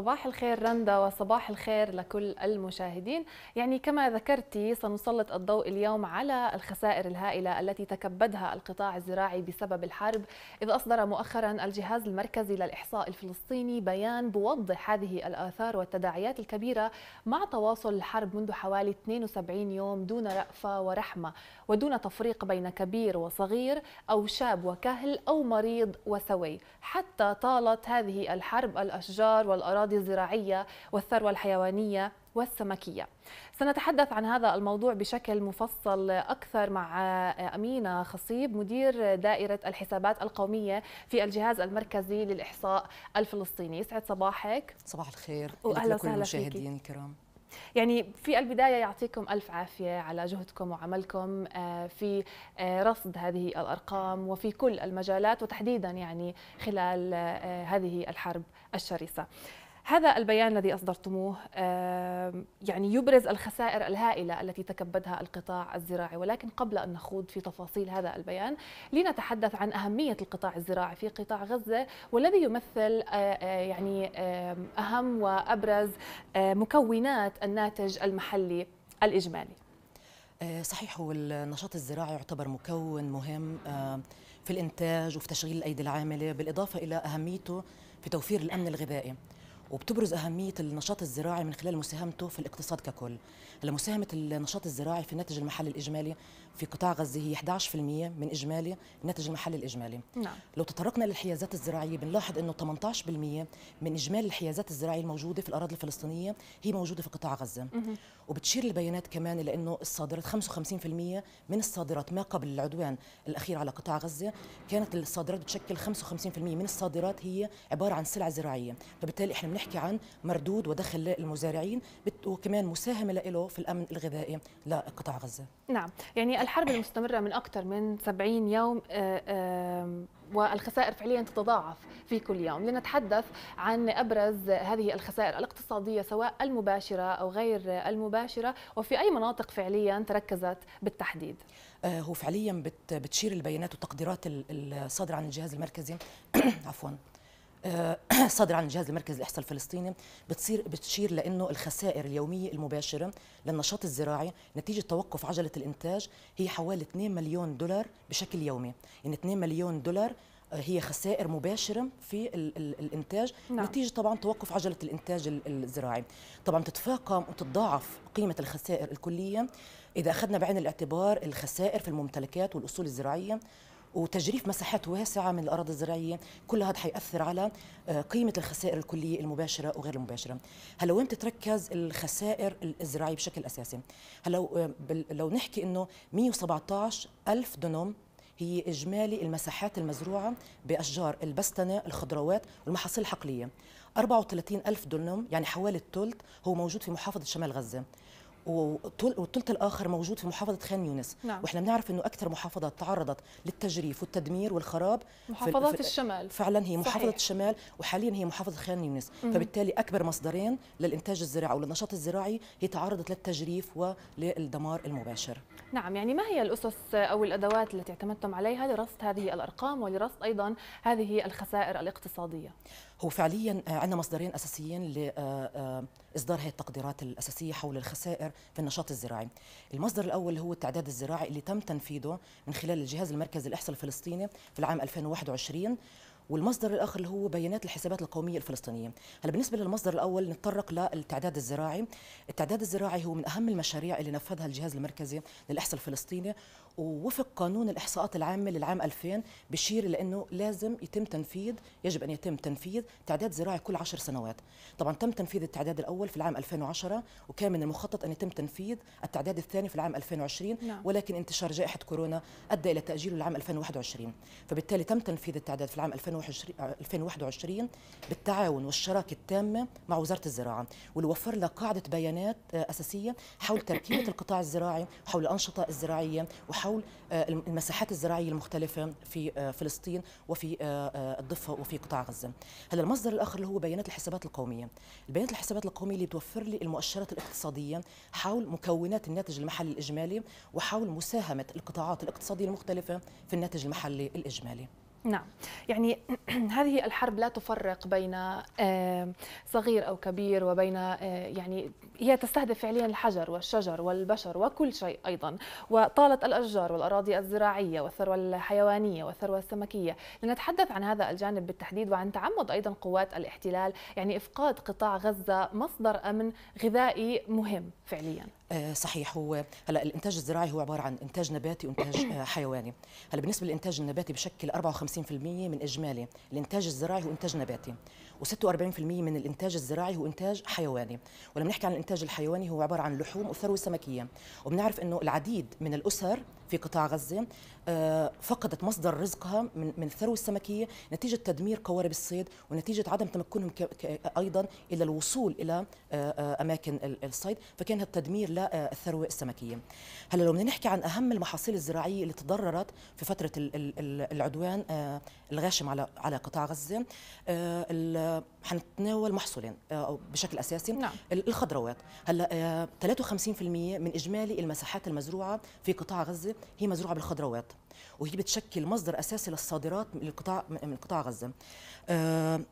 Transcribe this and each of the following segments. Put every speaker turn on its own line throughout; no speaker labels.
صباح الخير رندا وصباح الخير لكل المشاهدين يعني كما ذكرتي سنسلط الضوء اليوم على الخسائر الهائلة التي تكبدها القطاع الزراعي بسبب الحرب إذ أصدر مؤخرا الجهاز المركزي للإحصاء الفلسطيني بيان بوضح هذه الآثار والتداعيات الكبيرة مع تواصل الحرب منذ حوالي 72 يوم دون رأفة ورحمة ودون تفريق بين كبير وصغير أو شاب وكهل أو مريض وسوي حتى طالت هذه الحرب الأشجار والأراضي الأراضي الزراعية والثروة الحيوانية والسمكية سنتحدث عن هذا الموضوع بشكل مفصل أكثر مع أمينة خصيب مدير دائرة الحسابات القومية في الجهاز المركزي للإحصاء الفلسطيني يسعد صباحك
صباح الخير وأهلا وسهلا المشاهدين الكرام
يعني في البدايه يعطيكم الف عافيه على جهدكم وعملكم آه، في آه، رصد هذه الارقام وفي كل المجالات وتحديدا يعني خلال آه، هذه الحرب الشرسه. هذا البيان الذي أصدرتموه يعني يبرز الخسائر الهائلة التي تكبدها القطاع الزراعي ولكن قبل أن نخوض في تفاصيل هذا البيان لنتحدث عن أهمية القطاع الزراعي في قطاع غزة والذي يمثل يعني أهم وأبرز مكونات الناتج المحلي الإجمالي
آه، صحيح هو النشاط الزراعي يعتبر مكون مهم في الإنتاج وفي تشغيل الأيدي العاملة بالإضافة إلى أهميته في توفير الأمن الغذائي وبتبرز أهمية النشاط الزراعي من خلال مساهمته في الاقتصاد ككل هلا مساهمة النشاط الزراعي في الناتج المحلي الإجمالي في قطاع غزة هي 11% من إجمالي الناتج المحلي الإجمالي نعم. لو تطرقنا للحيازات الزراعية بنلاحظ أنه 18% من إجمالي الحيازات الزراعية الموجودة في الأراضي الفلسطينية هي موجودة في قطاع غزة مه. وبتشير البيانات كمان لانه الصادرات 55% من الصادرات ما قبل العدوان الأخير على قطاع غزة كانت الصادرات بتشكل 55% من الصادرات هي عبارة عن سلع زراعية فبالتالي إحنا بنحكي عن مردود ودخل للمزارعين وكمان مساهمة له في الأمن الغذائي لقطاع غزة
نعم يعني الحرب المستمرة من أكثر من 70 يوم آه، والخسائر فعليا تتضاعف في كل يوم لنتحدث عن أبرز هذه الخسائر الاقتصادية سواء المباشرة أو غير المباشرة وفي أي مناطق فعليا تركزت بالتحديد
آه، هو فعليا بتشير البيانات والتقديرات الصادرة عن الجهاز المركزي عفوا آه، صادر عن الجهاز المركزي للاحصاء الفلسطيني بتصير بتشير لانه الخسائر اليوميه المباشره للنشاط الزراعي نتيجه توقف عجله الانتاج هي حوالي 2 مليون دولار بشكل يومي يعني 2 مليون دولار آه، هي خسائر مباشرة في الـ الـ الإنتاج نعم. نتيجة طبعا توقف عجلة الإنتاج الزراعي طبعا تتفاقم وتتضاعف قيمة الخسائر الكلية إذا أخذنا بعين الاعتبار الخسائر في الممتلكات والأصول الزراعية وتجريف مساحات واسعه من الاراضي الزراعيه كل هذا حيأثر على آه، قيمه الخسائر الكليه المباشره وغير المباشره هلا وين بتتركز الخسائر الزراعيه بشكل اساسي هلا آه، لو نحكي انه 117 ألف دونم هي إجمالي المساحات المزروعة بأشجار البستنة الخضروات والمحاصيل الحقلية 34 ألف دونم يعني حوالي الثلث هو موجود في محافظة شمال غزة والثلث الاخر موجود في محافظه خان يونس نعم. واحنا بنعرف انه اكثر محافظه تعرضت للتجريف والتدمير والخراب محافظات في الشمال فعلا هي محافظه صحيح. الشمال وحاليا هي محافظه خان يونس مم. فبالتالي اكبر مصدرين للانتاج الزراعي وللنشاط الزراعي هي تعرضت للتجريف وللدمار المباشر
نعم يعني ما هي الاسس او الادوات التي اعتمدتم عليها لرصد هذه الارقام ولرصد ايضا هذه الخسائر الاقتصاديه
هو فعليا عندنا مصدرين اساسيين لاصدار آه، آه، هذه التقديرات الاساسيه حول الخسائر في النشاط الزراعي المصدر الأول هو التعداد الزراعي اللي تم تنفيذه من خلال الجهاز المركزي الإحصاء الفلسطيني في العام 2021 والمصدر الاخر اللي هو بيانات الحسابات القوميه الفلسطينيه هلا بالنسبه للمصدر الاول نتطرق للتعداد الزراعي التعداد الزراعي هو من اهم المشاريع اللي نفذها الجهاز المركزي للاحصاء الفلسطيني ووفق قانون الاحصاءات العامه للعام 2000 بشير الى انه لازم يتم تنفيذ يجب ان يتم تنفيذ تعداد زراعي كل 10 سنوات طبعا تم تنفيذ التعداد الاول في العام 2010 وكان من المخطط ان يتم تنفيذ التعداد الثاني في العام 2020 نعم. ولكن انتشار جائحه كورونا ادى الى تاجيله لعام 2021 فبالتالي تم تنفيذ التعداد في العام 2021 2021 آه، بالتعاون والشراكه التامه مع وزاره الزراعه واللي وفر لها قاعده بيانات آه، اساسيه حول تركيبه القطاع الزراعي وحول الانشطه الزراعيه وحول آه، المساحات الزراعيه المختلفه في فلسطين وفي الضفه وفي قطاع غزه هلا المصدر الاخر اللي هو بيانات الحسابات القوميه البيانات الحسابات القوميه اللي بتوفر لي المؤشرات الاقتصاديه حول مكونات الناتج المحلي الاجمالي وحول مساهمه القطاعات الاقتصاديه المختلفه في الناتج المحلي الاجمالي
نعم يعني هذه الحرب لا تفرق بين آه، صغير او كبير وبين آه، يعني هي تستهدف فعليا الحجر والشجر والبشر وكل شيء ايضا وطالت الاشجار والاراضي الزراعيه والثروه الحيوانيه والثروه السمكيه لنتحدث عن هذا الجانب بالتحديد وعن تعمد ايضا قوات الاحتلال يعني افقاد قطاع غزه مصدر امن غذائي مهم فعليا
آه، صحيح هو هلا الانتاج الزراعي هو عباره عن انتاج نباتي وانتاج آه، حيواني هلا بالنسبه للانتاج النباتي بشكل 54% من اجمالي الانتاج الزراعي هو انتاج نباتي و46% من الانتاج الزراعي هو انتاج حيواني ولما نحكي عن الانتاج الحيواني هو عباره عن لحوم وثروه سمكيه وبنعرف انه العديد من الاسر في قطاع غزة آه، فقدت مصدر رزقها من من الثروة السمكية نتيجة تدمير قوارب الصيد ونتيجة عدم تمكنهم أيضا إلى الوصول إلى آه، آه، أماكن الصيد فكان التدمير للثروة السمكية هلا لو بدنا نحكي عن أهم المحاصيل الزراعية اللي تضررت في فترة العدوان الغاشم على على قطاع غزة حنتناول محصولين بشكل أساسي نعم. الخضروات هلا 53% من إجمالي المساحات المزروعة في قطاع غزة هي مزروعه بالخضروات وهي بتشكل مصدر اساسي للصادرات من القطاع من قطاع غزه 34% آه،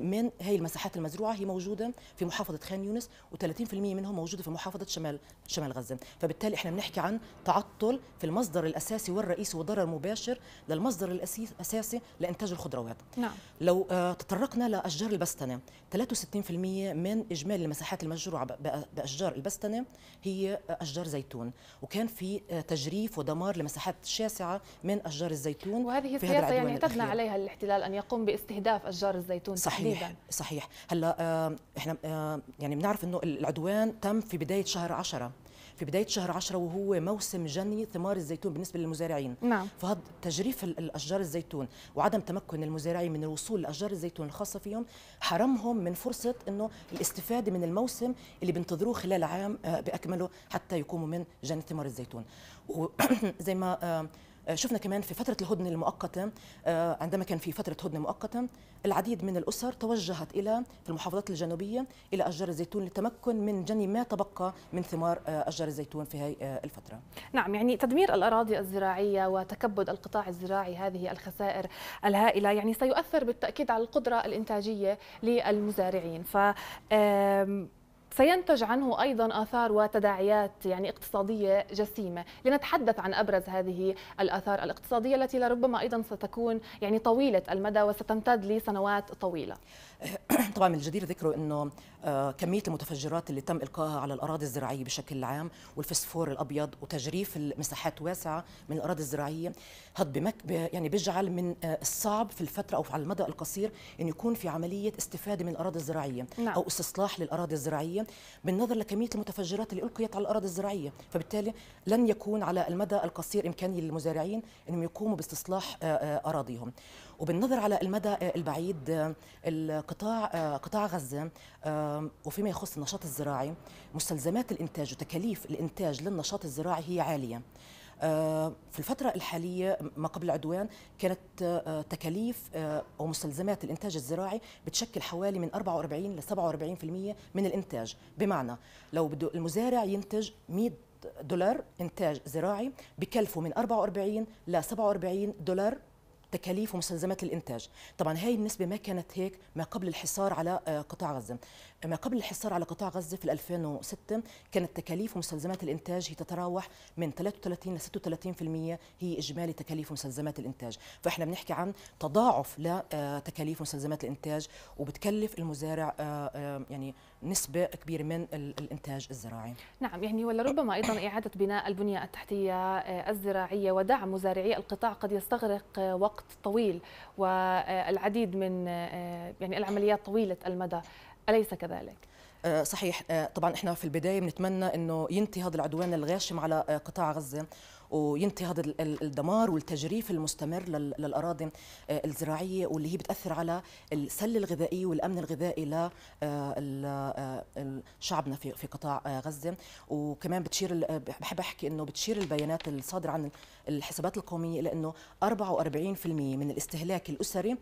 من هي المساحات المزروعه هي موجوده في محافظه خان يونس و30% منهم موجوده في محافظه شمال شمال غزه فبالتالي احنا بنحكي عن تعطل في المصدر الاساسي والرئيسي وضرر مباشر للمصدر الاساسي لانتاج الخضروات نعم. لو آه، تطرقنا لاشجار البستنه 63% من اجمالي المساحات المزروعه باشجار البستنه هي اشجار زيتون وكان في آه، تجريف ودمار لمساحات شاسعة من أشجار الزيتون وهذه السياسة يعني اعتدنا عليها
الاحتلال أن يقوم باستهداف أشجار الزيتون صحيح تحديدا.
صحيح هلا آه، احنا آه، يعني بنعرف أنه العدوان تم في بداية شهر 10 في بدايه شهر 10 وهو موسم جني ثمار الزيتون بالنسبه للمزارعين نعم فهذا تجريف الاشجار الزيتون وعدم تمكن المزارعين من الوصول لاشجار الزيتون الخاصه فيهم حرمهم من فرصه انه الاستفاده من الموسم اللي بينتظروه خلال عام آه، باكمله حتى يقوموا من جني ثمار الزيتون وزي ما آه، آه، شفنا كمان في فترة الهدنة المؤقتة آه، عندما كان في فترة هدنة مؤقتة العديد من الأسر توجهت إلى في المحافظات الجنوبية إلى أشجار الزيتون للتمكن من جني ما تبقى من ثمار آه، أشجار الزيتون في هذه الفترة
نعم يعني تدمير الأراضي الزراعية وتكبد القطاع الزراعي هذه الخسائر الهائلة يعني سيؤثر بالتأكيد على القدرة الإنتاجية للمزارعين ف سينتج عنه أيضا آثار وتداعيات يعني اقتصادية جسيمة لنتحدث عن أبرز هذه الآثار الاقتصادية التي لربما أيضا ستكون يعني طويلة المدى وستمتد لسنوات طويلة
طبعا من الجدير ذكره أنه آه، كمية المتفجرات اللي تم إلقاها على الأراضي الزراعية بشكل عام والفسفور الأبيض وتجريف المساحات واسعة من الأراضي الزراعية هذا بمك يعني بيجعل من آه، الصعب في الفترة أو على المدى القصير أن يكون في عملية استفادة من الأراضي الزراعية نعم. أو استصلاح للأراضي الزراعية بالنظر لكميه المتفجرات اللي القيت على الاراضي الزراعيه فبالتالي لن يكون على المدى القصير امكاني للمزارعين انهم يقوموا باستصلاح آه، آه، اراضيهم وبالنظر على المدى آه، البعيد القطاع قطاع غزه وفيما يخص النشاط الزراعي مستلزمات الانتاج وتكاليف الانتاج للنشاط الزراعي هي عاليه آه، في الفترة الحالية ما قبل العدوان كانت آه، تكاليف أو آه، مستلزمات الإنتاج الزراعي بتشكل حوالي من 44 ل 47% من الإنتاج بمعنى لو بده المزارع ينتج 100 دولار إنتاج زراعي بكلفه من 44 ل 47 دولار تكاليف ومستلزمات الانتاج طبعا هاي النسبه ما كانت هيك ما قبل الحصار على آه، قطاع غزه ما قبل الحصار على قطاع غزه في 2006 كانت تكاليف ومستلزمات الانتاج هي تتراوح من 33 ل 36% هي اجمالي تكاليف ومستلزمات الانتاج فاحنا بنحكي عن تضاعف لتكاليف آه، ومستلزمات الانتاج وبتكلف المزارع آه، يعني نسبه كبيره من الانتاج الزراعي
نعم يعني ولربما ايضا اعاده بناء البنيه التحتيه الزراعيه ودعم مزارعي القطاع قد يستغرق وقت وقت طويل والعديد من آه، يعني العمليات طويله المدى اليس كذلك
آه، صحيح آه، طبعا احنا في البدايه بنتمنى انه ينتهي هذا العدوان الغاشم على قطاع غزه وينتهي هذا الدمار والتجريف المستمر للاراضي آه، الزراعيه واللي هي بتاثر على السله الغذائيه والامن الغذائي لشعبنا آه، آه، في قطاع غزه وكمان بتشير بحب احكي انه بتشير البيانات الصادره عن الحسابات القوميه الى انه 44% من الاستهلاك الاسري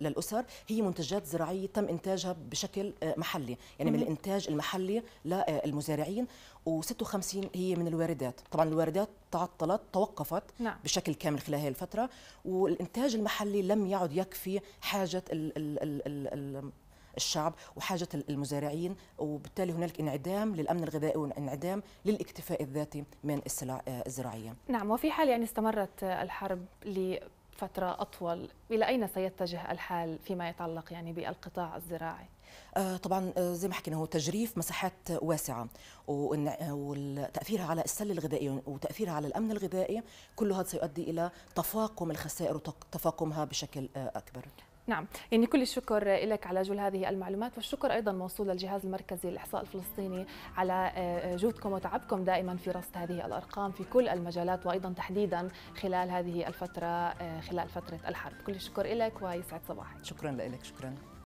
للاسر هي منتجات زراعيه تم انتاجها بشكل محلي يعني من الانتاج المحلي للمزارعين و56 هي من الواردات طبعا الواردات تعطلت توقفت نعم. بشكل كامل خلال هذه الفترة والإنتاج المحلي لم يعد يكفي حاجة الـ الـ الـ الـ الشعب وحاجة المزارعين وبالتالي هنالك انعدام للأمن الغذائي وانعدام للاكتفاء الذاتي من السلع آه، الزراعية
نعم وفي حال يعني استمرت الحرب لفترة أطول إلى أين سيتجه الحال فيما يتعلق يعني بالقطاع الزراعي؟
آه، طبعا آه، زي ما حكينا هو تجريف مساحات واسعه وتاثيرها على السله الغذائيه وتاثيرها على الامن الغذائي كل هذا سيؤدي الى تفاقم الخسائر وتفاقمها بشكل آه، اكبر
نعم يعني كل الشكر لك على جل هذه المعلومات والشكر أيضا موصول للجهاز المركزي للإحصاء الفلسطيني على جهدكم وتعبكم دائما في رصد هذه الأرقام في كل المجالات وأيضا تحديدا خلال هذه الفترة خلال فترة الحرب كل الشكر لك ويسعد صباحك شكرا
لك شكرا